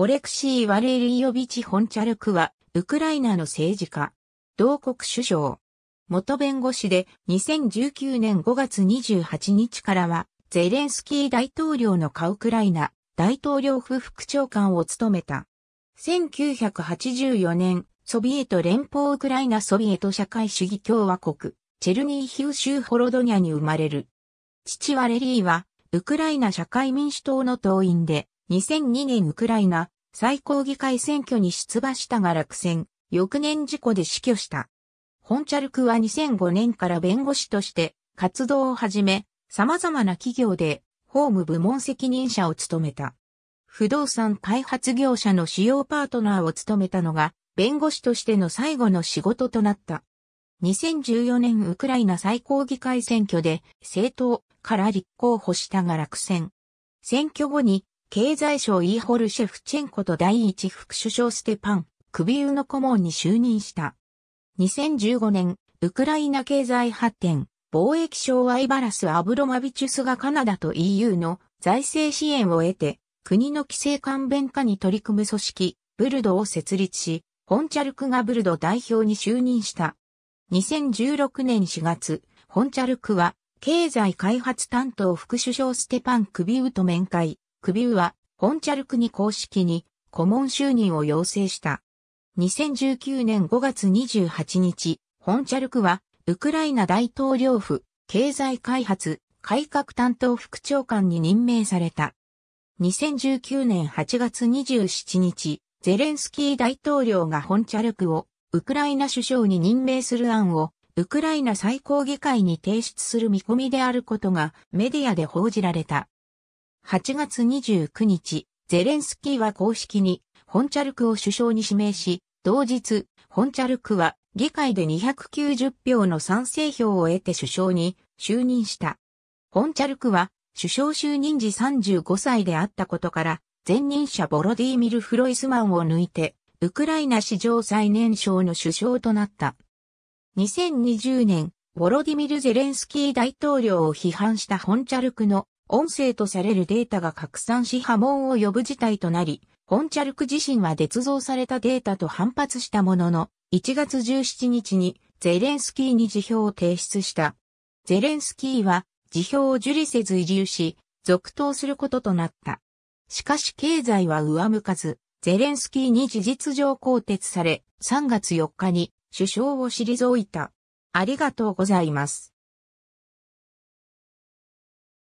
オレクシー・ワレリヨビチ・ホンチャルクは、ウクライナの政治家、同国首相、元弁護士で2019年5月28日からは、ゼレンスキー大統領のカウクライナ大統領府副長官を務めた。1984年、ソビエト連邦ウクライナソビエト社会主義共和国、チェルニーヒウ州ホロドニャに生まれる。父ワレリーは、ウクライナ社会民主党の党員で、2002年ウクライナ最高議会選挙に出馬したが落選、翌年事故で死去した。ホンチャルクは2005年から弁護士として活動を始め、様々な企業で法務部門責任者を務めた。不動産開発業者の主要パートナーを務めたのが、弁護士としての最後の仕事となった。2014年ウクライナ最高議会選挙で政党から立候補したが落選。選挙後に経済省イーホルシェフチェンコと第一副首相ステパン、クビウの顧問に就任した。2015年、ウクライナ経済発展、貿易省アイバラス・アブロマビチュスがカナダと EU の財政支援を得て、国の規制関弁化に取り組む組織、ブルドを設立し、ホンチャルクがブルド代表に就任した。2016年4月、ホンチャルクは、経済開発担当副首相ステパン・クビウと面会、クビウは、ホンチャルクに公式に顧問就任を要請した。2019年5月28日、ホンチャルクは、ウクライナ大統領府、経済開発、改革担当副長官に任命された。2019年8月27日、ゼレンスキー大統領がホンチャルクをウクライナ首相に任命する案をウクライナ最高議会に提出する見込みであることがメディアで報じられた。8月29日、ゼレンスキーは公式に、ホンチャルクを首相に指名し、同日、ホンチャルクは、議会で290票の賛成票を得て首相に就任した。ホンチャルクは、首相就任時35歳であったことから、前任者ボロディーミル・フロイスマンを抜いて、ウクライナ史上最年少の首相となった。2020年、ボロディミル・ゼレンスキー大統領を批判したホンチャルクの音声とされるデータが拡散し波紋を呼ぶ事態となり、ゴンチャルク自身は捏造されたデータと反発したものの、1月17日にゼレンスキーに辞表を提出した。ゼレンスキーは辞表を受理せず移留し、続投することとなった。しかし経済は上向かず、ゼレンスキーに事実上更迭され、3月4日に首相を退いた。ありがとうございます。